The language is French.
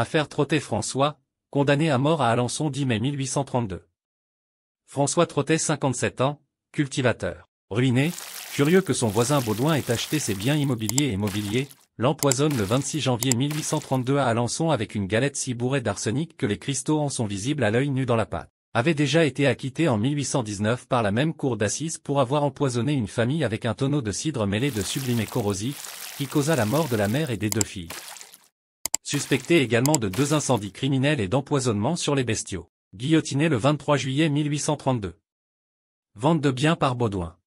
Affaire Trottet François, condamné à mort à Alençon 10 mai 1832. François Trottet 57 ans, cultivateur. Ruiné, furieux que son voisin Baudouin ait acheté ses biens immobiliers et mobiliers, l'empoisonne le 26 janvier 1832 à Alençon avec une galette si bourrée d'arsenic que les cristaux en sont visibles à l'œil nu dans la pâte. Avait déjà été acquitté en 1819 par la même cour d'assises pour avoir empoisonné une famille avec un tonneau de cidre mêlé de sublimé corrosif, qui causa la mort de la mère et des deux filles suspecté également de deux incendies criminels et d'empoisonnement sur les bestiaux. Guillotiné le 23 juillet 1832. Vente de biens par Baudouin.